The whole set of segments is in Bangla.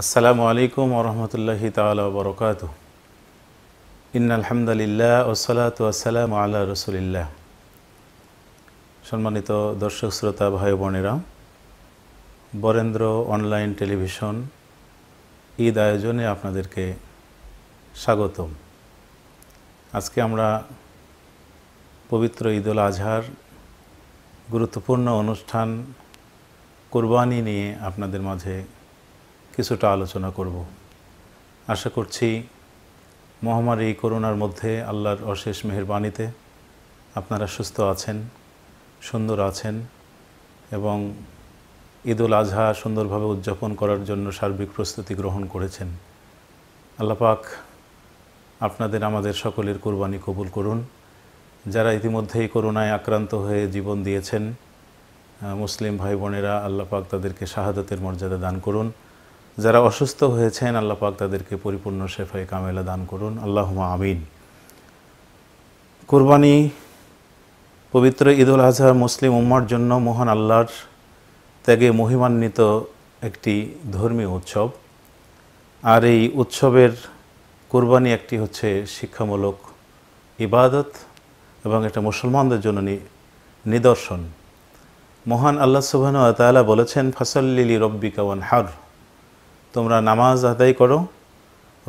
আসসালামু আলাইকুম ওরহমতুল্লাহি তালা বরকাত ইন আলহামদুলিল্লাহ ওসলাত আসসালাম আল্লাহ রসুলিল্লাহ সম্মানিত দর্শক শ্রোতা ভাই বোনেরা বরেন্দ্র অনলাইন টেলিভিশন ঈদ আয়োজনে আপনাদেরকে স্বাগতম আজকে আমরা পবিত্র ঈদুল আজহার গুরুত্বপূর্ণ অনুষ্ঠান কোরবানি নিয়ে আপনাদের মাঝে কিছুটা আলোচনা করব আশা করছি মহামারী এই করোনার মধ্যে আল্লাহর অশেষ মেহরবানিতে আপনারা সুস্থ আছেন সুন্দর আছেন এবং ঈদুল আজহা সুন্দরভাবে উদযাপন করার জন্য সার্বিক প্রস্তুতি গ্রহণ করেছেন আল্লাপাক আপনাদের আমাদের সকলের কোরবানি কবুল করুন যারা ইতিমধ্যেই করোনায় আক্রান্ত হয়ে জীবন দিয়েছেন মুসলিম ভাই বোনেরা আল্লাপাক তাদেরকে শাহাদাতের মর্যাদা দান করুন যারা অসুস্থ হয়েছেন আল্লাহ পাক তাদেরকে পরিপূর্ণ শেফাই কামেলা দান করুন আল্লাহ আমিন কুরবানি পবিত্র ঈদুল আজহা মুসলিম উম্মার জন্য মহান আল্লাহর ত্যাগে মহিমান্বিত একটি ধর্মীয় উৎসব আর এই উৎসবের কুরবানি একটি হচ্ছে শিক্ষামূলক ইবাদত এবং এটা মুসলমানদের জন্য নিদর্শন মহান আল্লাহ সুবাহ তালা বলেছেন ফাসল্লিলি রব্বিকা ওয়ান হার তোমরা নামাজ আদায় করো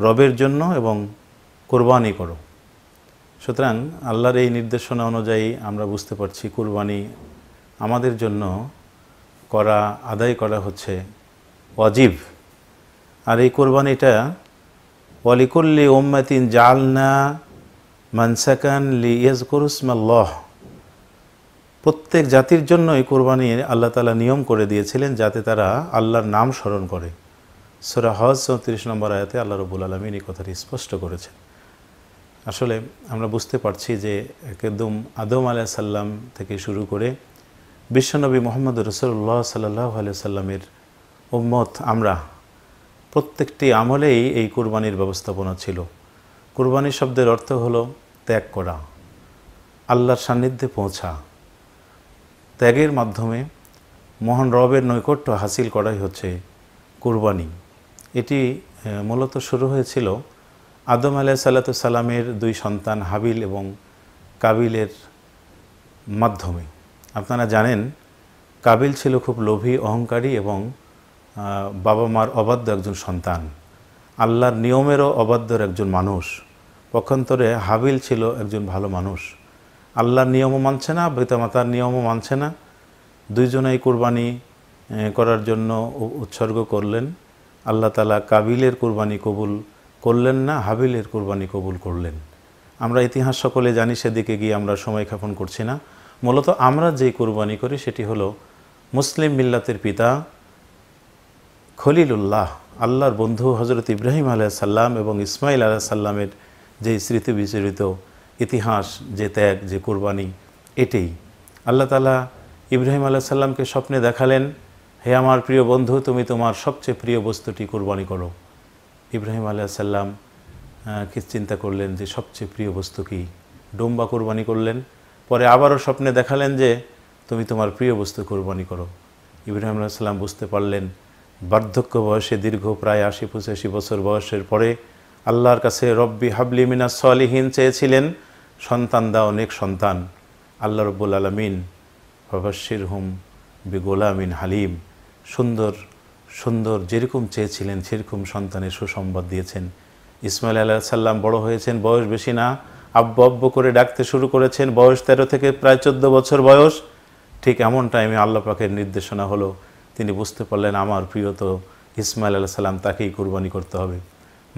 রবের জন্য এবং কোরবানি করো সুতরাং আল্লাহর এই নির্দেশনা অনুযায়ী আমরা বুঝতে পারছি কুরবানি আমাদের জন্য করা আদায় করা হচ্ছে অজীব আর এই কোরবানিটা অলিকুল্লি ওম্মাতিন জালনা মানসাকান লি লহ প্রত্যেক জাতির জন্যই কোরবানি আল্লাহ তালা নিয়ম করে দিয়েছিলেন যাতে তারা আল্লাহর নাম স্মরণ করে সুরা হজ চৌত্রিশ নম্বর আয়াতে আল্লাহ রবুল আলমিন এই কথাটি স্পষ্ট করেছেন আসলে আমরা বুঝতে পারছি যে একদম আদম আলাহ সাল্লাম থেকে শুরু করে বিশ্বনবী মোহাম্মদ রসুল্লাহ সাল্লাহ আলিয়া সাল্লামের উম্মত আমরা প্রত্যেকটি আমলেই এই কুরবানির ব্যবস্থাপনা ছিল কুরবানি শব্দের অর্থ হলো ত্যাগ করা আল্লাহর সান্নিধ্যে পৌঁছা ত্যাগের মাধ্যমে মহান রবের নৈকট্য হাসিল করাই হচ্ছে কুরবানি এটি মূলত শুরু হয়েছিল আদম আলাহ সাল্লা সাল্লামের দুই সন্তান হাবিল এবং কাবিলের মাধ্যমে আপনারা জানেন কাবিল ছিল খুব লোভী অহংকারী এবং বাবা মার অবাধ্য একজন সন্তান আল্লাহর নিয়মেরও অবাধ্যর একজন মানুষ পক্ষান্তরে হাবিল ছিল একজন ভালো মানুষ আল্লাহর নিয়মও মানছে না পিতামাতার নিয়মও মানছে না দুইজনেই কোরবানি করার জন্য উৎসর্গ করলেন আল্লাহ তালা কাবিলের কোরবানি কবুল করলেন না হাবিলের কোরবানি কবুল করলেন আমরা ইতিহাস সকলে জানি সেদিকে গিয়ে আমরা সময় খাপন করছি না মূলত আমরা যে কোরবানি করি সেটি হলো মুসলিম মিল্লাতের পিতা খলিলুল্লাহ আল্লাহর বন্ধু হজরত ইব্রাহিম আলাহ সাল্লাম এবং ইসমাইল আলাহ সাল্লামের যে স্মৃতি বিচরিত ইতিহাস যে ত্যাগ যে কোরবানি এটাই আল্লাহ তালা ইব্রাহিম আলাহ সাল্লামকে স্বপ্নে দেখালেন হে আমার প্রিয় বন্ধু তুমি তোমার সবচেয়ে প্রিয় বস্তুটি কোরবানি করো ইব্রাহিম আলিয়া সাল্লাম কি চিন্তা করলেন যে সবচেয়ে প্রিয় বস্তু কি ডোম্বা কোরবানি করলেন পরে আবারও স্বপ্নে দেখালেন যে তুমি তোমার প্রিয় বস্তু কোরবানি করো ইব্রাহিম আলাহ সাল্লাম বুঝতে পারলেন বার্ধক্য বয়সে দীর্ঘ প্রায় আশি পঁচাশি বছর বয়সের পরে আল্লাহর কাছে রব্বি হাবলি মিনাস আলিহীন চেয়েছিলেন সন্তান দা অনেক সন্তান আল্লাহ রব্বুল আলমিন ফবাসির হুম বি গোলামিন হালিম সুন্দর সুন্দর যেরকম চেয়েছিলেন সেরকম সন্তানের সুসম্বাদ দিয়েছেন ইসমাইল আল্লাহ সাল্লাম বড় হয়েছেন বয়স বেশি না আব্বু আব্বু করে ডাকতে শুরু করেছেন বয়স তেরো থেকে প্রায় চোদ্দ বছর বয়স ঠিক এমন টাইমে আল্লাহ পাকের নির্দেশনা হলো তিনি বুঝতে পারলেন আমার প্রিয় তো ইসমাইল আল্লাহ সাল্লাম তাকেই কুরবানি করতে হবে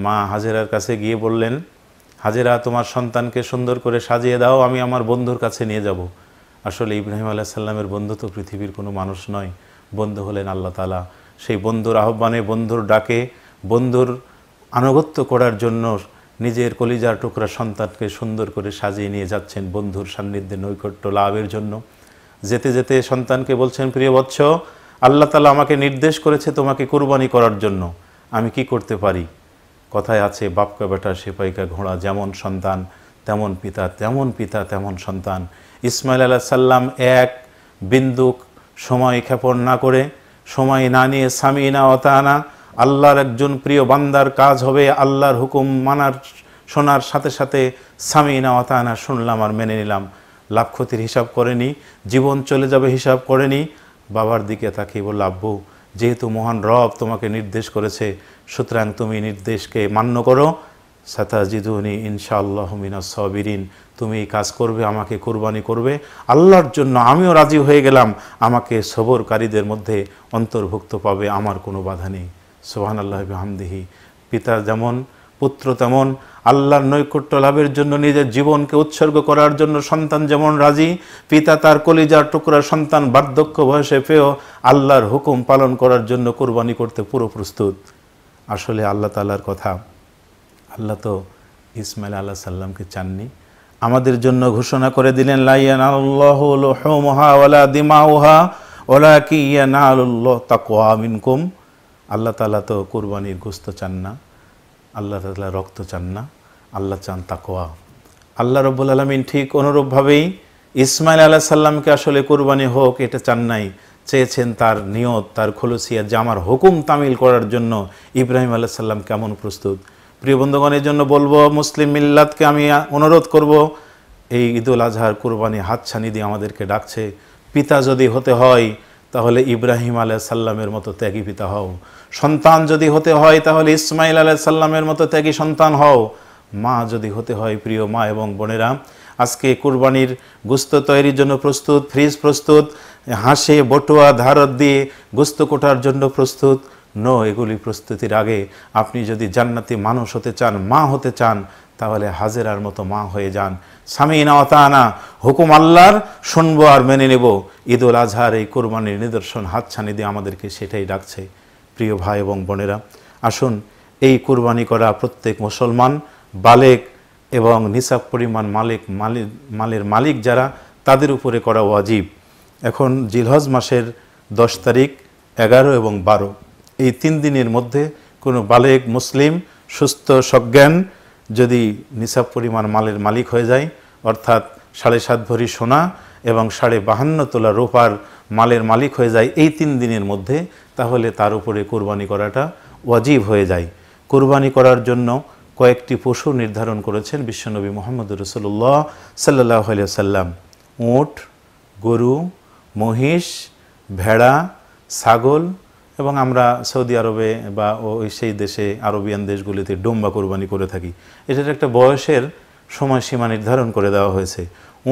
মা হাজেরার কাছে গিয়ে বললেন হাজেরা তোমার সন্তানকে সুন্দর করে সাজিয়ে দাও আমি আমার বন্ধুর কাছে নিয়ে যাব আসলে ইব্রাহিম আল্লাহ সাল্লামের বন্ধু তো পৃথিবীর কোনো মানুষ নয় বন্ধু হলেন আল্লাহ তালা সেই বন্ধুর আহ্বানে বন্ধুর ডাকে বন্ধুর আনুগত্য করার জন্য নিজের কলিজার টুকরা সন্তানকে সুন্দর করে সাজিয়ে নিয়ে যাচ্ছেন বন্ধুর সান্নিধ্যে নৈকট্য লাভের জন্য যেতে যেতে সন্তানকে বলছেন প্রিয় বৎস আল্লাহ তালা আমাকে নির্দেশ করেছে তোমাকে কোরবানি করার জন্য আমি কি করতে পারি কথায় আছে বাপকা বেটা সেপাইকা ঘোড়া যেমন সন্তান তেমন পিতা তেমন পিতা তেমন সন্তান ইসমাইল আলাহ সাল্লাম এক বিন্দুক সময় ক্ষেপণ না করে সময় না নিয়ে স্বামী না অতানা আল্লাহর একজন প্রিয় বান্দার কাজ হবে আল্লাহর হুকুম মানার শোনার সাথে সাথে স্বামী না অতানা শুনলাম আর মেনে নিলাম লাভ ক্ষতির হিসাব করেনি জীবন চলে যাবে হিসাব করেনি বাবার দিকে তাকিয়ে বলল আব্বু যেহেতু মহান রব তোমাকে নির্দেশ করেছে সুতরাং তুমি নির্দেশকে মান্য করো সাতাজিদুনি ইনশাআল্লাহ মিনা সবিরিন তুমি এই কাজ করবে আমাকে কোরবানি করবে আল্লাহর জন্য আমিও রাজি হয়ে গেলাম আমাকে সবরকারীদের মধ্যে অন্তর্ভুক্ত পাবে আমার কোনো বাধা নেই সোহান আল্লাহ হামদিহি পিতা যেমন পুত্র তেমন আল্লাহর নৈকট্য লাভের জন্য নিজের জীবনকে উৎসর্গ করার জন্য সন্তান যেমন রাজি পিতা তার কলিজার টুকরা সন্তান বার্ধক্য বয়সে পেয়েও আল্লাহর হুকুম পালন করার জন্য কোরবানি করতে পুরো প্রস্তুত আসলে আল্লাহ তাল্লার কথা আল্লাহ তো ইসমাইল আল্লাহ সাল্লামকে চাননি আমাদের জন্য ঘোষণা করে দিলেন তাকুয়ামিনকুম আল্লাহ তালা তো কুরবানির গোস্ত চান না আল্লাহ তালা রক্ত চান না আল্লাহ চান তাকোয়া আল্লাহ রব্বুল আলমিন ঠিক অনুরূপভাবেই ইসমাইল আল্লাহ সাল্লামকে আসলে কোরবানি হোক এটা চান নাই চেয়েছেন তার নিয়ত তার খলসিয়া জামার হুকুম তামিল করার জন্য ইব্রাহিম আল্লাহ সাল্লাম কেমন প্রস্তুত প্রিয় বন্ধুগণের জন্য বলবো মুসলিম মিল্লাতকে আমি অনুরোধ করব এই ঈদুল আজহার কুরবানি হাতছানি দিয়ে আমাদেরকে ডাকছে পিতা যদি হতে হয় তাহলে ইব্রাহিম আলাহ সাল্লামের মতো ত্যাগী পিতা হও সন্তান যদি হতে হয় তাহলে ইসমাইল আলাহ সাল্লামের মতো ত্যাগী সন্তান হও মা যদি হতে হয় প্রিয় মা এবং বোনেরা আজকে কুরবানির গুস্ত তৈরির জন্য প্রস্তুত ফ্রিজ প্রস্তুত হাসে বটুয়া ধারত দিয়ে গুস্ত কোটার জন্য প্রস্তুত নো এগুলি প্রস্তুতির আগে আপনি যদি জান্নাতি মানুষ হতে চান মা হতে চান তাহলে হাজেরার মতো মা হয়ে যান স্বামী আনা হুকুম আল্লাহর শুনবো আর মেনে নেব ঈদ উল আজহার এই কোরবানির নিদর্শন হাতছানি দিয়ে আমাদেরকে সেটাই ডাকছে প্রিয় ভাই এবং বোনেরা আসুন এই কোরবানি করা প্রত্যেক মুসলমান বালেক এবং নিসাব পরিমাণ মালিক মালিক মালের মালিক যারা তাদের উপরে করা ওয়াজিব এখন জিলহজ মাসের দশ তারিখ এগারো এবং বারো এই তিন দিনের মধ্যে কোনো বালেক মুসলিম সুস্থ সজ্ঞান যদি নিসাব পরিমাণ মালের মালিক হয়ে যায় অর্থাৎ সাড়ে সাত ভরি সোনা এবং সাড়ে বাহান্ন তোলা রোপার মালের মালিক হয়ে যায় এই তিন দিনের মধ্যে তাহলে তার উপরে কোরবানি করাটা ওয়াজিব হয়ে যায় কোরবানি করার জন্য কয়েকটি পশু নির্ধারণ করেছেন বিশ্বনবী মোহাম্মদ রসুল্লাহ সাল্লাহ সাল্লাম উঁট গরু মহিষ ভেড়া ছাগল এবং আমরা সৌদি আরবে বা ওই সেই দেশে আরবিয়ান দেশগুলিতে ডোম্বা কোরবানি করে থাকি এটার একটা বয়সের সময়সীমা নির্ধারণ করে দেওয়া হয়েছে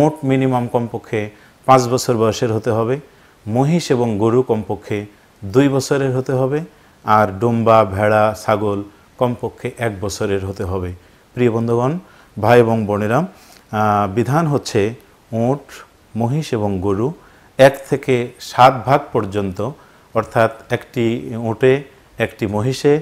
উঁট মিনিমাম কমপক্ষে পাঁচ বছর বয়সের হতে হবে মহিষ এবং গরু কমপক্ষে দুই বছরের হতে হবে আর ডোম্বা ভেড়া ছাগল কমপক্ষে এক বছরের হতে হবে প্রিয় বন্ধুগণ ভাই এবং বোনেরা বিধান হচ্ছে ওট মহিষ এবং গরু এক থেকে সাত ভাগ পর্যন্ত অর্থাৎ একটি উঁটে একটি মহিষে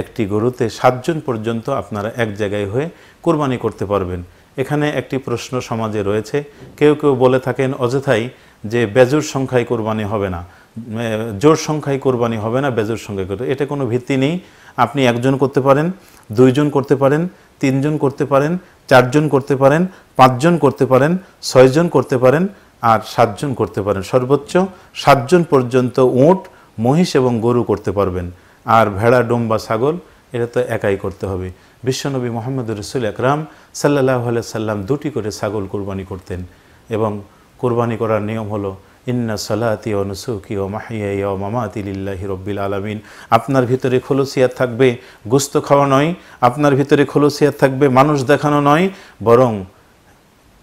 একটি গরুতে সাতজন পর্যন্ত আপনারা এক জায়গায় হয়ে কোরবানি করতে পারবেন এখানে একটি প্রশ্ন সমাজে রয়েছে কেউ কেউ বলে থাকেন অযথাই যে বেজুর সংখ্যায় কোরবানি হবে না জোর সংখ্যায় কোরবানি হবে না বেজোর সংখ্যায় করতে এটা কোনো ভিত্তি নেই আপনি একজন করতে পারেন দুইজন করতে পারেন তিনজন করতে পারেন চারজন করতে পারেন পাঁচজন করতে পারেন ছয়জন করতে পারেন আর সাতজন করতে পারেন সর্বোচ্চ সাতজন পর্যন্ত উঁট মহিষ এবং গরু করতে পারবেন আর ভেড়া ডোম বা ছাগল এটা তো একাই করতে হবে বিশ্বনবী মোহাম্মদ রসুল একরাম সাল্লাহ সাল্লাম দুটি করে ছাগল কোরবানি করতেন এবং কোরবানি করার নিয়ম হলো ইন্না সালাতি ও নুসুকি ও মাহিয়া ইয় মামাতি লিল্লাহি রব্বিল আলমিন আপনার ভিতরে খোলসিয়াত থাকবে গোস্ত খাওয়া নয় আপনার ভিতরে খোলসিয়াত থাকবে মানুষ দেখানো নয় বরং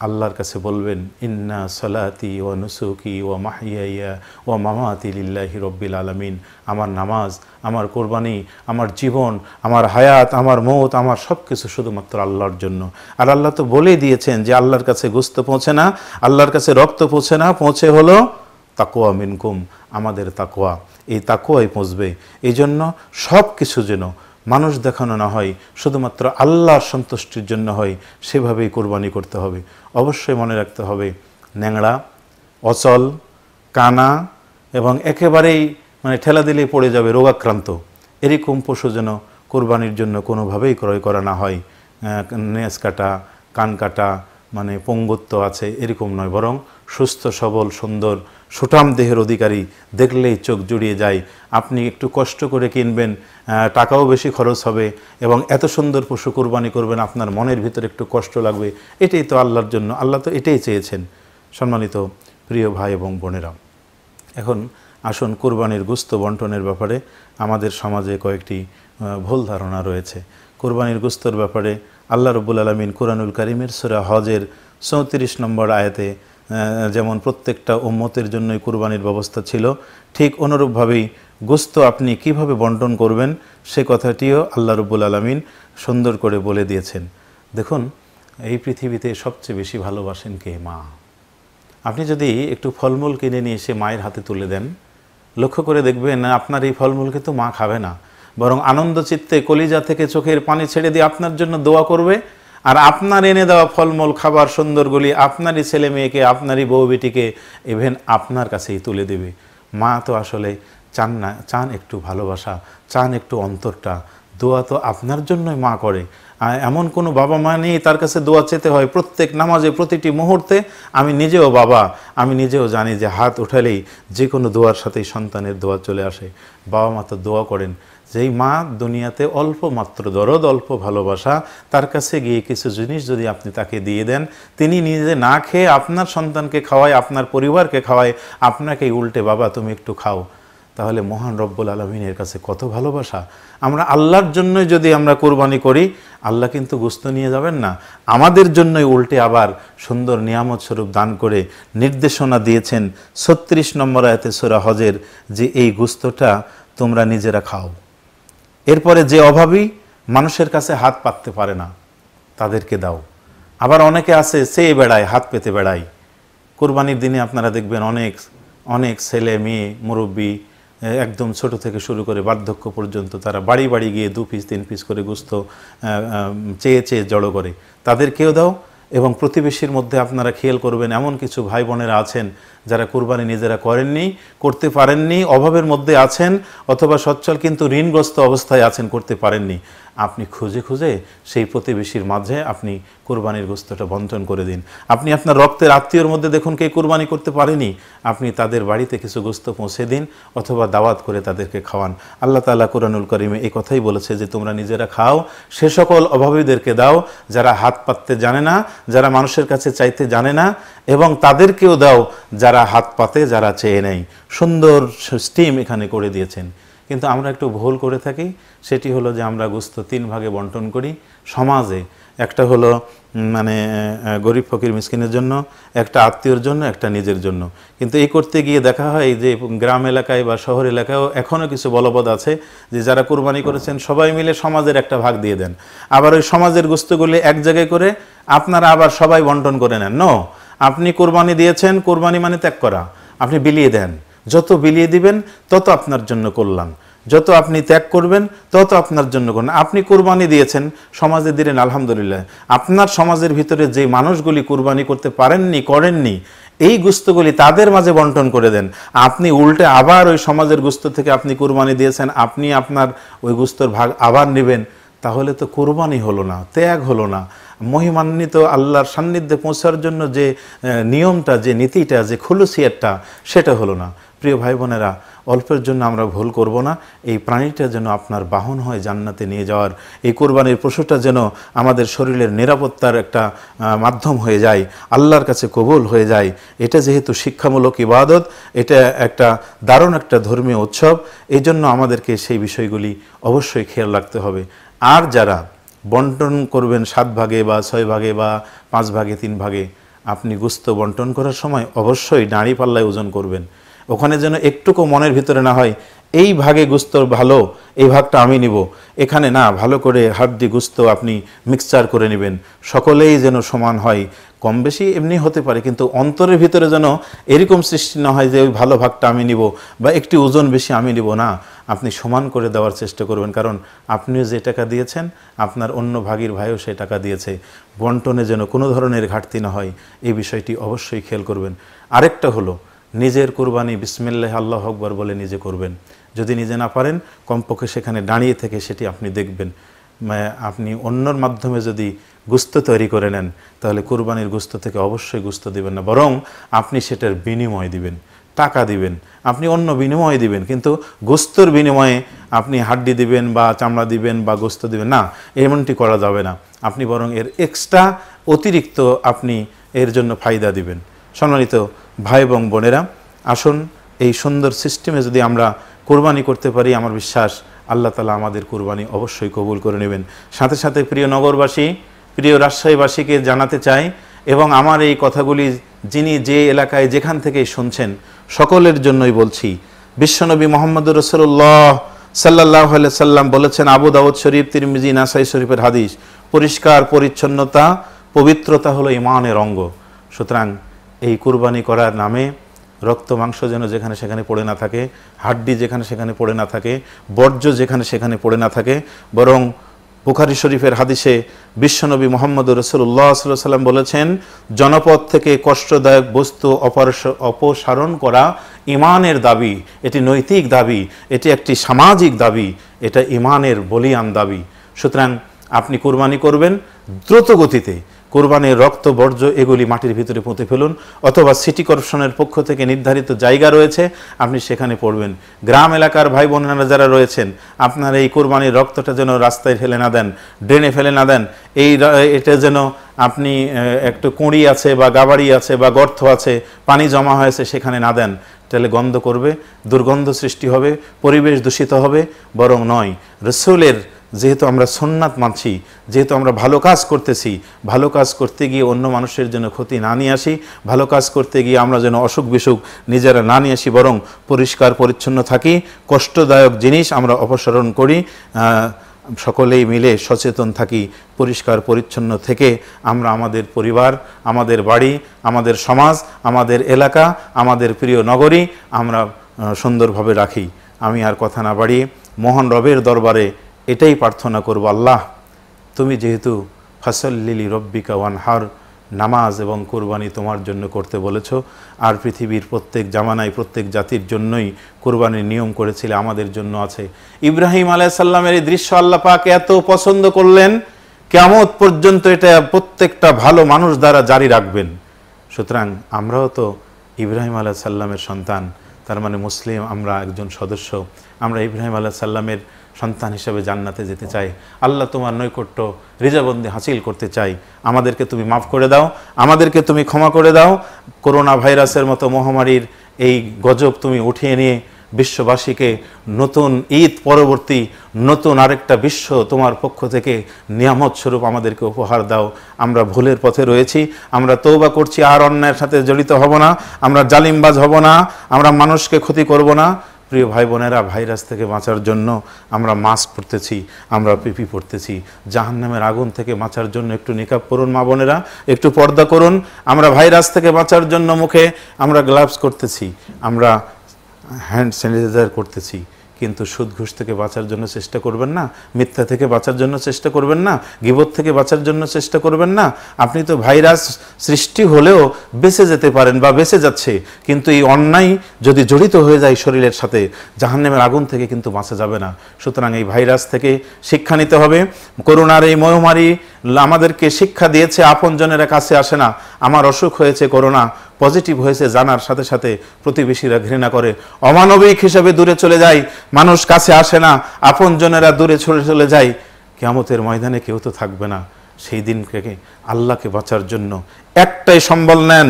আল্লাহর কাছে বলবেন ইন্না সলাতি ও নুসুকি ও মাহিয়াইয়া ও মামাতি লিল্লাহি রব্বিল আলমিন আমার নামাজ আমার কোরবানি আমার জীবন আমার হায়াত আমার মত আমার সব কিছু শুধুমাত্র আল্লাহর জন্য আর আল্লাহ তো বলেই দিয়েছেন যে আল্লাহর কাছে গুস্ত পৌঁছে না আল্লাহর কাছে রক্ত পৌঁছে না পৌঁছে হলো তাকোয়া মিনকুম আমাদের তাকোয়া এই তাকোয়াই পৌঁছবে এই জন্য সব কিছু যেন মানুষ দেখানো না হয় শুধুমাত্র আল্লাহর সন্তুষ্টির জন্য হয় সেভাবেই কোরবানি করতে হবে অবশ্যই মনে রাখতে হবে ন্যাংড়া অচল কানা এবং একেবারেই মানে ঠেলা দিলে পড়ে যাবে রোগাক্রান্ত এরকম পশু যেন কোরবানির জন্য কোনোভাবেই ক্রয় করা না হয় নেস কাটা কান কাটা মানে পঙ্গুত্ব আছে এরকম নয় বরং সুস্থ সবল সুন্দর সুঠাম দেহের অধিকারী দেখলেই চোখ জুড়িয়ে যায় আপনি একটু কষ্ট করে কিনবেন টাকাও বেশি খরচ হবে এবং এত সুন্দর পশু কোরবানি করবেন আপনার মনের ভিতরে একটু কষ্ট লাগবে এটাই তো আল্লাহর জন্য আল্লাহ তো এটাই চেয়েছেন সম্মানিত প্রিয় ভাই এবং বোনেরা এখন আসুন কোরবানির গুস্ত বন্টনের ব্যাপারে আমাদের সমাজে কয়েকটি ভুল ধারণা রয়েছে কোরবানির গুস্তর ব্যাপারে আল্লাহ রবুল আলমিন কোরআনুল করিমের সুরা হজের চৌত্রিশ নম্বর আয়াতে যেমন প্রত্যেকটা উম্মতের জন্যই কুরবানির ব্যবস্থা ছিল ঠিক অনুরূপভাবেই গোস্ত আপনি কিভাবে বন্টন করবেন সে কথাটিও আল্লাহ রব্বুল আলমিন সুন্দর করে বলে দিয়েছেন দেখুন এই পৃথিবীতে সবচেয়ে বেশি ভালোবাসেন কে মা আপনি যদি একটু ফলমূল কিনে নিয়ে এসে মায়ের হাতে তুলে দেন লক্ষ্য করে দেখবেন আপনার এই ফলমূল কিন্তু মা খাবে না বরং আনন্দ চিত্তে কলিজা থেকে চোখের পানি ছেড়ে দিয়ে আপনার জন্য দোয়া করবে আর আপনার এনে দেওয়া ফলমূল খাবার সুন্দরগুলি আপনারই ছেলে মেয়েকে আপনারই বউ বেটিকে ইভেন আপনার কাছেই তুলে দেবে মা তো আসলে চান না চান একটু ভালোবাসা চান একটু অন্তরটা দোয়া তো আপনার জন্যই মা করে এমন কোনো বাবা মা নেই তার কাছে দোয়া চেতে হয় প্রত্যেক নামাজে প্রতিটি মুহূর্তে আমি নিজেও বাবা আমি নিজেও জানি যে হাত উঠালেই যে কোনো দোয়ার সাথেই সন্তানের দোয়া চলে আসে বাবা মা তো দোয়া করেন যেই মা দুনিয়াতে অল্প মাত্র দরদ অল্প ভালোবাসা তার কাছে গিয়ে কিছু জিনিস যদি আপনি তাকে দিয়ে দেন তিনি নিজে না খেয়ে আপনার সন্তানকে খাওয়ায় আপনার পরিবারকে খাওয়ায় আপনাকেই উল্টে বাবা তুমি একটু খাও তাহলে মহান রব্বুল আলমিনের কাছে কত ভালোবাসা আমরা আল্লাহর জন্যই যদি আমরা কোরবানি করি আল্লাহ কিন্তু গুস্ত নিয়ে যাবেন না আমাদের জন্যই উল্টে আবার সুন্দর নিয়ামত স্বরূপ দান করে নির্দেশনা দিয়েছেন ছত্রিশ নম্বর আয়তে সোরা হজের যে এই গুস্তটা তোমরা নিজেরা খাও এরপরে যে অভাবী মানুষের কাছে হাত পাততে পারে না তাদেরকে দাও আবার অনেকে আছে সে বেড়ায় হাত পেতে বেড়ায় কোরবানির দিনে আপনারা দেখবেন অনেক অনেক ছেলে মেয়ে মুরব্বী একদম ছোট থেকে শুরু করে বার্ধক্য পর্যন্ত তারা বাড়ি বাড়ি গিয়ে দু পিস তিন পিস করে গুস্ত চেয়ে চেয়ে জড়ো করে তাদেরকেও দাও এবং প্রতিবেশীর মধ্যে আপনারা খেয়াল করবেন এমন কিছু ভাই বোনেরা আছেন যারা কোরবানি নিজেরা করেননি করতে পারেননি অভাবের মধ্যে আছেন অথবা সচ্ছল কিন্তু ঋণগ্রস্ত অবস্থায় আছেন করতে পারেননি আপনি খুঁজে খুঁজে সেই প্রতিবেশীর মাঝে আপনি কোরবানির গোস্তটা বন্টন করে দিন আপনি আপনার রক্তের আত্মীয়র মধ্যে দেখুন কে কোরবানি করতে পারেনি আপনি তাদের বাড়িতে কিছু গোস্ত পৌঁছে দিন অথবা দাওয়াত করে তাদেরকে খাওয়ান আল্লাহ তাল্লাহ কোরআনুল করিমে এই কথাই বলেছে যে তোমরা নিজেরা খাও সে সকল অভাবীদেরকে দাও যারা হাত পাততে জানে না যারা মানুষের কাছে চাইতে জানে না এবং তাদেরকেও দাও যারা যারা হাত পাতে যারা চেয়ে নেই সুন্দর স্টিম এখানে করে দিয়েছেন কিন্তু আমরা একটু ভুল করে থাকি সেটি হলো যে আমরা গুস্ত তিন ভাগে বন্টন করি সমাজে একটা হলো মানে গরিব ফকির মিসকিনের জন্য একটা আত্মীয়র জন্য একটা নিজের জন্য কিন্তু এই করতে গিয়ে দেখা হয় যে গ্রাম এলাকায় বা শহর এলাকায়ও এখনও কিছু বলবদ আছে যে যারা কোরবানি করেছেন সবাই মিলে সমাজের একটা ভাগ দিয়ে দেন আবার ওই সমাজের গুস্তগুলি এক জায়গায় করে আপনারা আবার সবাই বন্টন করে নেন ন আপনি কোরবানি দিয়েছেন কোরবানি মানে ত্যাগ করা আপনি বিলিয়ে দেন যত বিলিয়ে দিবেন তত আপনার জন্য করলাম যত আপনি ত্যাগ করবেন তত আপনার জন্য করেন আপনি কোরবানি দিয়েছেন সমাজে দিলেন আলহামদুলিল্লাহ আপনার সমাজের ভিতরে যে মানুষগুলি কোরবানি করতে পারেননি করেননি এই গুস্তগুলি তাদের মাঝে বন্টন করে দেন আপনি উল্টে আবার ওই সমাজের গুস্ত থেকে আপনি কোরবানি দিয়েছেন আপনি আপনার ওই গুস্তর ভাগ আবার নেবেন তাহলে তো কোরবানি হলো না ত্যাগ হলো না মহিমান্বিত আল্লাহর সান্নিধ্যে পৌঁছার জন্য যে নিয়মটা যে নীতিটা যে খুলুসিয়ারটা সেটা হলো না প্রিয় ভাই বোনেরা অল্পের জন্য আমরা ভুল করব না এই প্রাণীটা যেন আপনার বাহন হয় জান্নাতে নিয়ে যাওয়ার এই কোরবানির পশুটা যেন আমাদের শরীরের নিরাপত্তার একটা মাধ্যম হয়ে যায় আল্লাহর কাছে কবুল হয়ে যায় এটা যেহেতু শিক্ষামূলক ইবাদত এটা একটা দারুণ একটা ধর্মীয় উৎসব এই জন্য আমাদেরকে সেই বিষয়গুলি অবশ্যই খেয়াল রাখতে হবে আর যারা বন্টন করবেন সাত ভাগে বা ছয় ভাগে বা পাঁচ ভাগে তিন ভাগে আপনি গুস্ত বন্টন করার সময় অবশ্যই দাঁড়ি পাল্লায় ওজন করবেন ওখানে যেন একটুকু মনের ভিতরে না হয় এই ভাগে গুস্তর ভালো এই ভাগটা আমি নিব এখানে না ভালো করে হাত দিয়ে গুস্ত আপনি মিক্সচার করে নেবেন সকলেই যেন সমান হয় কম বেশি এমনি হতে পারে কিন্তু অন্তরের ভিতরে যেন এরকম সৃষ্টি না হয় যে ওই ভালো ভাগটা আমি নিব বা একটি ওজন বেশি আমি নিব না আপনি সমান করে দেওয়ার চেষ্টা করবেন কারণ আপনিও যে টাকা দিয়েছেন আপনার অন্য ভাগের ভাইও সেই টাকা দিয়েছে বন্টনে যেন কোনো ধরনের ঘাটতি না হয় এই বিষয়টি অবশ্যই খেয়াল করবেন আরেকটা হলো নিজের কোরবানি বিসমিল্লাহ আল্লাহ আকবর বলে নিজে করবেন যদি নিজে না পারেন কমপক্ষে সেখানে দাঁড়িয়ে থেকে সেটি আপনি দেখবেন আপনি অন্যর মাধ্যমে যদি গুস্ত তৈরি করে নেন তাহলে কুরবানির গুস্ত থেকে অবশ্যই গুস্ত দিবেন না বরং আপনি সেটার বিনিময় দিবেন টাকা দিবেন আপনি অন্য বিনিময় দিবেন কিন্তু গোস্তর বিনিময়ে আপনি হাড্ডি দিবেন বা চামড়া দিবেন বা গোস্ত দিবেন না এমনটি করা যাবে না আপনি বরং এর এক্সট্রা অতিরিক্ত আপনি এর জন্য ফায়দা দিবেন সম্মানিত ভাই এবং বোনেরা আসুন এই সুন্দর সিস্টেমে যদি আমরা কোরবানি করতে পারি আমার বিশ্বাস আল্লাহ তালা আমাদের কোরবানি অবশ্যই কবুল করে নেবেন সাথে সাথে প্রিয় নগরবাসী প্রিয় রাজশাহীবাসীকে জানাতে চাই এবং আমার এই কথাগুলি যিনি যে এলাকায় যেখান থেকে শুনছেন সকলের জন্যই বলছি বিশ্বনবী মোহাম্মদ রসুল্লাহ সাল্লাহ সাল্লাম বলেছেন আবু দাউদ শরীফ তিরমিজি নাসাই শরীফের হাদিস পরিষ্কার পরিচ্ছন্নতা পবিত্রতা হলো ইমানের অঙ্গ সুতরাং এই কুরবানি করার নামে রক্ত মাংস যেন যেখানে সেখানে পড়ে না থাকে হাড্ডি যেখানে সেখানে পড়ে না থাকে বর্জ্য যেখানে সেখানে পড়ে না থাকে বরং বুখারি শরীফের হাদিসে বিশ্বনবী মোহাম্মদ রসুল্লাহ সাল্লাম বলেছেন জনপদ থেকে কষ্টদায়ক বস্তু অপসারণ করা ইমানের দাবি এটি নৈতিক দাবি এটি একটি সামাজিক দাবি এটা ইমানের বলিয়ান দাবি সুতরাং আপনি কোরবানি করবেন দ্রুত গতিতে কোরবানির রক্ত বর্জ্য এগুলি মাটির ভিতরে পুঁতে ফেলুন অথবা সিটি কর্পোরেশনের পক্ষ থেকে নির্ধারিত জায়গা রয়েছে আপনি সেখানে পড়বেন গ্রাম এলাকার ভাই বোনেরা যারা রয়েছেন আপনার এই কোরবানির রক্তটা যেন রাস্তায় ফেলে না দেন ড্রেনে ফেলে না দেন এই এটা যেন আপনি একটু কুঁড়ি আছে বা গাবাড়ি আছে বা গর্ত আছে পানি জমা হয়েছে সেখানে না দেন তাহলে গন্ধ করবে দুর্গন্ধ সৃষ্টি হবে পরিবেশ দূষিত হবে বরং নয় রসুলের যেহেতু আমরা সোননাত মানছি যেহেতু আমরা ভালো কাজ করতেছি ভালো কাজ করতে গিয়ে অন্য মানুষের জন্য ক্ষতি না নিয়ে আসি ভালো কাজ করতে গিয়ে আমরা যেন অসুখ বিসুখ নিজেরা না নিয়ে আসি বরং পরিষ্কার পরিচ্ছন্ন থাকি কষ্টদায়ক জিনিস আমরা অপসারণ করি সকলেই মিলে সচেতন থাকি পরিষ্কার পরিচ্ছন্ন থেকে আমরা আমাদের পরিবার আমাদের বাড়ি আমাদের সমাজ আমাদের এলাকা আমাদের প্রিয় নগরী আমরা সুন্দরভাবে রাখি আমি আর কথা না বাড়িয়ে মোহন রবের দরবারে এটাই প্রার্থনা করব আল্লাহ তুমি যেহেতু ফসল্লিলি রব্বিকা ওয়ানহার নামাজ এবং কোরবানি তোমার জন্য করতে বলেছ আর পৃথিবীর প্রত্যেক জামানায় প্রত্যেক জাতির জন্যই কোরবানির নিয়ম করেছিলে আমাদের জন্য আছে ইব্রাহিম আলাইসাল্লামের এই দৃশ্য আল্লাহ পাক এত পছন্দ করলেন কেমত পর্যন্ত এটা প্রত্যেকটা ভালো মানুষ দ্বারা জারি রাখবেন সুতরাং আমরাও তো ইব্রাহিম আলাহ সাল্লামের সন্তান তার মানে মুসলিম আমরা একজন সদস্য আমরা ইব্রাহিম আলাহ সাল্লামের সন্তান হিসেবে জান্নাতে যেতে চাই আল্লাহ তোমার নৈকট্য রিজাবন্দি হাসিল করতে চাই আমাদেরকে তুমি মাফ করে দাও আমাদেরকে তুমি ক্ষমা করে দাও করোনা ভাইরাসের মতো মহামারীর এই গজব তুমি উঠিয়ে নিয়ে বিশ্ববাসীকে নতুন ঈদ পরবর্তী নতুন আরেকটা বিশ্ব তোমার পক্ষ থেকে নিয়ামত স্বরূপ আমাদেরকে উপহার দাও আমরা ভুলের পথে রয়েছি আমরা তৌবা করছি আর অন্যায়ের সাথে জড়িত হব না আমরা জালিমবাজ হব না আমরা মানুষকে ক্ষতি করব না প্রিয় ভাই বোনেরা ভাইরাস থেকে বাঁচার জন্য আমরা মাস্ক পরতেছি আমরা পিপি পরতেছি জাহান্নামের আগুন থেকে বাঁচার জন্য একটু নিকাপ করুন মা বোনেরা একটু পর্দা করুন আমরা ভাইরাস থেকে বাঁচার জন্য মুখে আমরা গ্লাভস করতেছি আমরা হ্যান্ড স্যানিটাইজার করতেছি কিন্তু সুদ ঘুষ থেকে বাঁচার জন্য চেষ্টা করবেন না মিথ্যা থেকে বাঁচার জন্য চেষ্টা করবেন না গিবত থেকে বাঁচার জন্য চেষ্টা করবেন না আপনি তো ভাইরাস সৃষ্টি হলেও বেঁচে যেতে পারেন বা বেঁচে যাচ্ছে কিন্তু এই অন্যায় যদি জড়িত হয়ে যায় শরীরের সাথে জাহান্নামের আগুন থেকে কিন্তু বাঁচা যাবে না সুতরাং এই ভাইরাস থেকে শিক্ষা নিতে হবে করোনার এই মহামারী আমাদেরকে শিক্ষা দিয়েছে আপনজনেরা কাছে আসে না আমার অসুখ হয়েছে করোনা পজিটিভ হয়েছে জানার সাথে সাথে প্রতিবেশীরা ঘৃণা করে অমানবিক হিসেবে দূরে চলে যায় মানুষ কাছে আসে না আপনজনেরা দূরে চলে চলে যায় কেমতের ময়দানে কেউ তো থাকবে না সেই দিনকে আল্লাহকে বাঁচার জন্য একটাই সম্বল নেন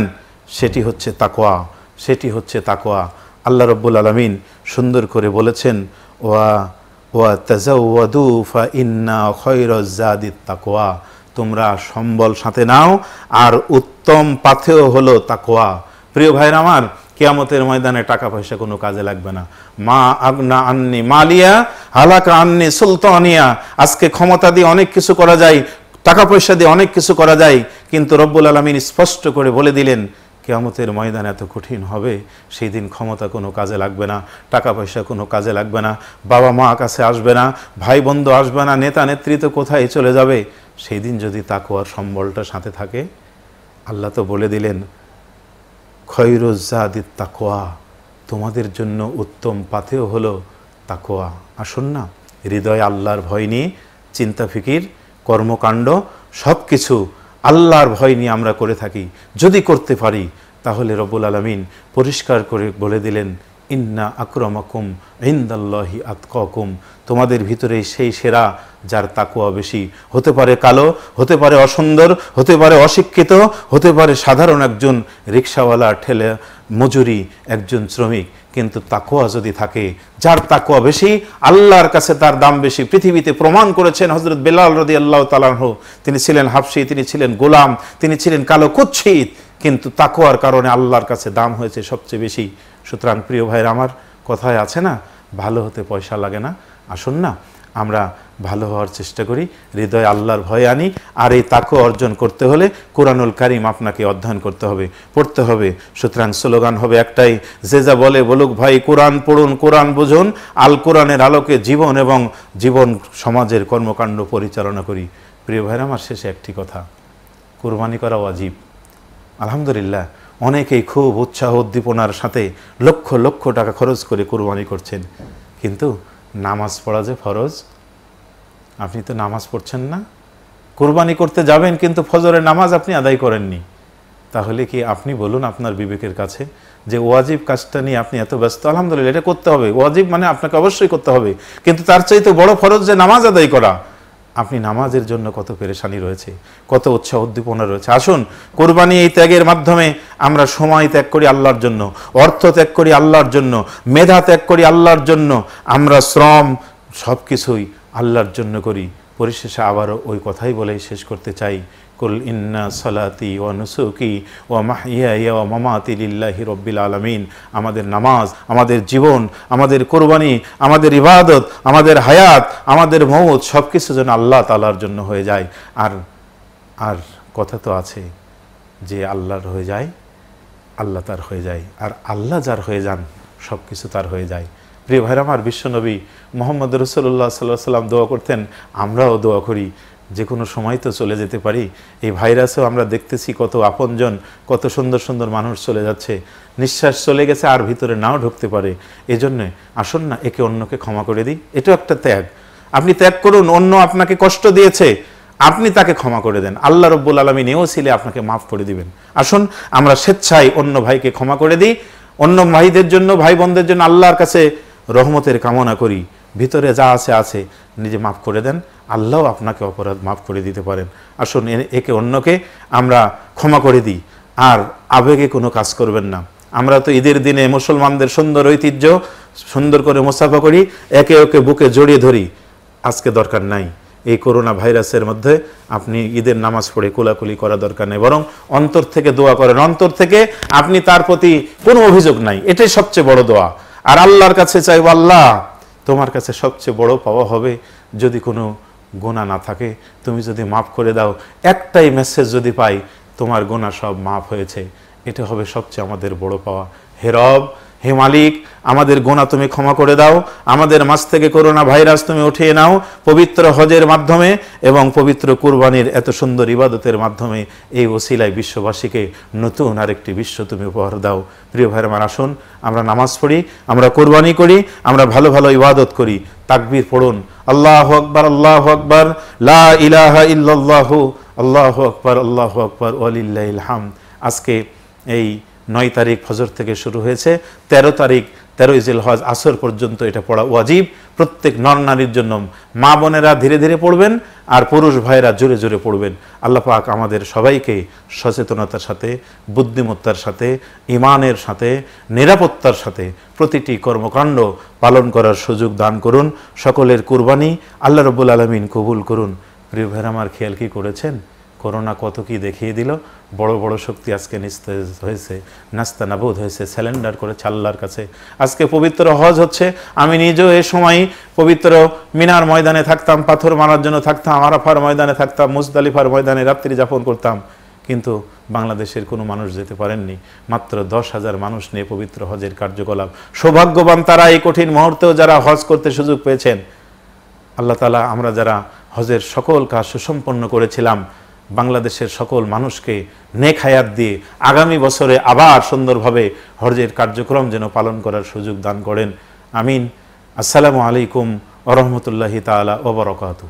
সেটি হচ্ছে তাকোয়া সেটি হচ্ছে তাকোয়া আল্লাহ রব্বুল আলমিন সুন্দর করে বলেছেন ওয়া ওয়া তাজাউদু ফা ইন্না খৈর জাদিত তাকোয়া তোমরা সম্বল সাথে নাও আর উত্তম পাথেয় হলো তাকোয়া প্রিয় ভাইরা আমার কেয়ামতের ময়দানে টাকা পয়সা কোনো কাজে লাগবে না মা আগনা আন্নি মালিয়া হালাকা আন্নি সুলতানিয়া আজকে ক্ষমতা দিয়ে অনেক কিছু করা যায় টাকা পয়সা দিয়ে অনেক কিছু করা যায় কিন্তু রব্বুল আলমিন স্পষ্ট করে বলে দিলেন কেয়ামতের ময়দান এত কঠিন হবে সেই দিন ক্ষমতা কোনো কাজে লাগবে না টাকা পয়সা কোনো কাজে লাগবে না বাবা মা কাছে আসবে না ভাই বন্ধু আসবে না নেতা নেতৃত্ব কোথায় চলে যাবে সেই দিন যদি তাকোয়ার সম্বলটা সাথে থাকে আল্লাহ তো বলে দিলেন খৈরুজ্জাদিত তাকোয়া তোমাদের জন্য উত্তম পাথেও হলো তাকোয়া আসুন না হৃদয় আল্লাহর ভয় নিয়ে চিন্তা ফিকির কর্মকাণ্ড সব কিছু আল্লাহর ভয় নিয়ে আমরা করে থাকি যদি করতে পারি তাহলে রব্বুল আলমিন পরিষ্কার করে বলে দিলেন ইন্না আক্রমাকুম ইন্দাল্লাহি আতকুম তোমাদের ভিতরে সেই সেরা যার তাকুয়া বেশি হতে পারে কালো হতে পারে অসুন্দর হতে পারে অশিক্ষিত হতে পারে সাধারণ একজন রিক্সাওয়ালা ঠেলে মজুরি একজন শ্রমিক কিন্তু তাকুয়া যদি থাকে যার তাকুয়া বেশি আল্লাহর কাছে তার দাম বেশি পৃথিবীতে প্রমাণ করেছেন হজরত বেলাল রদি আল্লাহ তালাহ তিনি ছিলেন হাফসি তিনি ছিলেন গোলাম তিনি ছিলেন কালো কুচ্ছিত কিন্তু তাকোয়ার কারণে আল্লাহর কাছে দাম হয়েছে সবচেয়ে বেশি সুতরাং প্রিয় ভাইয়ের আমার কথায় আছে না ভালো হতে পয়সা লাগে না আসুন না আমরা ভালো হওয়ার চেষ্টা করি হৃদয় আল্লাহর ভয় আনি আর এই তাকে অর্জন করতে হলে কোরআনুল কারিম আপনাকে অধ্যয়ন করতে হবে পড়তে হবে সুতরাং স্লোগান হবে একটাই যে যা বলে বলুক ভাই কোরআন পড়ুন কোরআন বুঝুন আল কোরআনের আলোকে জীবন এবং জীবন সমাজের কর্মকাণ্ড পরিচালনা করি প্রিয় ভাইরা আমার শেষে একটি কথা কোরবানি করা অজীব আলহামদুলিল্লাহ অনেকেই খুব উৎসাহ উদ্দীপনার সাথে লক্ষ লক্ষ টাকা খরচ করে কোরবানি করছেন কিন্তু নামাজ পড়া যে ফরজ আপনি তো নামাজ পড়ছেন না কোরবানি করতে যাবেন কিন্তু ফজরের নামাজ আপনি আদায় করেননি তাহলে কি আপনি বলুন আপনার বিবেকের কাছে যে ওয়াজিব কাজটা নিয়ে আপনি এত ব্যস্ত আলহামদুলিল্লাহ এটা করতে হবে ওয়াজিব মানে আপনাকে অবশ্যই করতে হবে কিন্তু তার চাইতে বড় ফরজ যে নামাজ আদায় করা আপনি নামাজের জন্য কত পেরেশানি রয়েছে কত উৎসাহ উদ্দীপনা রয়েছে আসুন কোরবানি এই ত্যাগের মাধ্যমে আমরা সময় ত্যাগ করি আল্লাহর জন্য অর্থ ত্যাগ করি আল্লাহর জন্য মেধা ত্যাগ করি আল্লাহর জন্য আমরা শ্রম সব কিছুই আল্লাহর জন্য করি পরিশেষে আবারও ওই কথাই বলে শেষ করতে চাই কুল ইন্না সলাতি ও নুসুকি ও মাহিয়া ও মামাতি লিল্লাহি রব্বিল আলমিন আমাদের নামাজ আমাদের জীবন আমাদের কোরবানি আমাদের ইবাদত আমাদের হায়াত আমাদের মৌত সব কিছু যেন আল্লাহ তালার জন্য হয়ে যায় আর আর কথা তো আছে যে আল্লাহর হয়ে যায় আল্লাহ তার হয়ে যায় আর আল্লাহ যার হয়ে যান সব কিছু তার হয়ে যায় প্রিয় ভাইরা আমার বিশ্বনবী মোহাম্মদ রসুল্লাহ সাল্লাহ সাল্লাম দোয়া করতেন আমরাও দোয়া করি যে কোনো সময় তো চলে যেতে পারি এই ভাইরাসেও আমরা দেখতেছি কত আপনজন কত সুন্দর সুন্দর মানুষ চলে যাচ্ছে নিঃশ্বাস চলে গেছে আর ভিতরে নাও ঢুকতে পারে এজন্য আসুন না একে অন্যকে ক্ষমা করে দিই এটাও একটা ত্যাগ আপনি ত্যাগ করুন অন্য আপনাকে কষ্ট দিয়েছে আপনি তাকে ক্ষমা করে দেন আল্লাহ রব্বুল আলমী নেও ছিলে আপনাকে মাফ করে দিবেন আসুন আমরা স্বেচ্ছায় অন্য ভাইকে ক্ষমা করে দিই অন্য ভাইদের জন্য ভাই বোনদের জন্য আল্লাহর কাছে রহমতের কামনা করি ভিতরে যা আছে আছে নিজে মাফ করে দেন আল্লাহ আপনাকে অপরাধ মাফ করে দিতে পারেন আসুন একে অন্যকে আমরা ক্ষমা করে দিই আর আবেগে কোনো কাজ করবেন না আমরা তো ঈদের দিনে মুসলমানদের সুন্দর ঐতিহ্য সুন্দর করে মোসাফা করি একে ওকে বুকে জড়িয়ে ধরি আজকে দরকার নাই এই করোনা ভাইরাসের মধ্যে আপনি ঈদের নামাজ পড়ে কোলাকুলি করা দরকার নেই বরং অন্তর থেকে দোয়া করেন অন্তর থেকে আপনি তার প্রতি কোনো অভিযোগ নাই এটাই সবচেয়ে বড় দোয়া আর আল্লাহর কাছে চাইব আল্লাহ তোমার কাছে সবচেয়ে বড় পাওয়া হবে যদি কোনো গোনা না থাকে তুমি যদি মাফ করে দাও একটাই মেসেজ যদি পাই তোমার গোনা সব মাফ হয়েছে এটা হবে সবচেয়ে আমাদের বড় পাওয়া হেরব হে মালিক আমাদের গোনা তুমি ক্ষমা করে দাও আমাদের মাছ থেকে করোনা ভাইরাস তুমি উঠিয়ে নাও পবিত্র হজের মাধ্যমে এবং পবিত্র কুরবানির এত সুন্দর ইবাদতের মাধ্যমে এই ওসিলায় বিশ্ববাসীকে নতুন আরেকটি বিশ্ব তুমি উপহার দাও প্রিয় ভাইয়ের আমার আসুন আমরা নামাজ পড়ি আমরা কোরবানি করি আমরা ভালো ভালো ইবাদত করি তাকবির পড়ুন আল্লাহ আকবর আল্লাহ আকবর লা ইলাহা ইল্লাল্লাহু আল্লাহ আকবর আল্লাহ আকবর ওয়ালিল্লাহিল ইলহাম আজকে এই নয় তারিখ ফজর থেকে শুরু হয়েছে ১৩ তারিখ তেরো ইজিল হজ আসর পর্যন্ত এটা পড়া ওয়াজিব প্রত্যেক নর নারীর জন্য মা বোনেরা ধীরে ধীরে পড়বেন আর পুরুষ ভাইয়েরা জোরে জোরে পড়বেন আল্লাহ পাক আমাদের সবাইকে সচেতনতার সাথে বুদ্ধিমত্তার সাথে ইমানের সাথে নিরাপত্তার সাথে প্রতিটি কর্মকাণ্ড পালন করার সুযোগ দান করুন সকলের কুরবানি আল্লাহ রবুল আলমিন কবুল করুন প্রিয় ভাইরা আমার খেয়াল কি করেছেন করোনা কত কি দেখিয়ে দিল বড় বড় শক্তি আজকে নিস্তেজ হয়েছে নাস্তা নাবোধ হয়েছে স্যালেন্ডার করে আল্লাহর কাছে আজকে পবিত্র হজ হচ্ছে আমি নিজেও এ সময় পবিত্র মিনার ময়দানে থাকতাম পাথর মারার জন্য থাকতাম আরাফার ময়দানে থাকতাম মুজদালিফার ময়দানে রাত্রি যাপন করতাম কিন্তু বাংলাদেশের কোনো মানুষ যেতে পারেননি মাত্র দশ হাজার মানুষ নিয়ে পবিত্র হজের কার্যকলাপ সৌভাগ্যবান তারা এই কঠিন মুহূর্তেও যারা হজ করতে সুযোগ পেয়েছেন আল্লাহ তালা আমরা যারা হজের সকল কাজ সুসম্পন্ন করেছিলাম বাংলাদেশের সকল মানুষকে নেক হায়াত দিয়ে আগামী বছরে আবার সুন্দরভাবে হরজের কার্যক্রম যেন পালন করার সুযোগ দান করেন আমিন আসসালামু আলাইকুম ওরহমতুল্লাহি তালা ওবরকাতু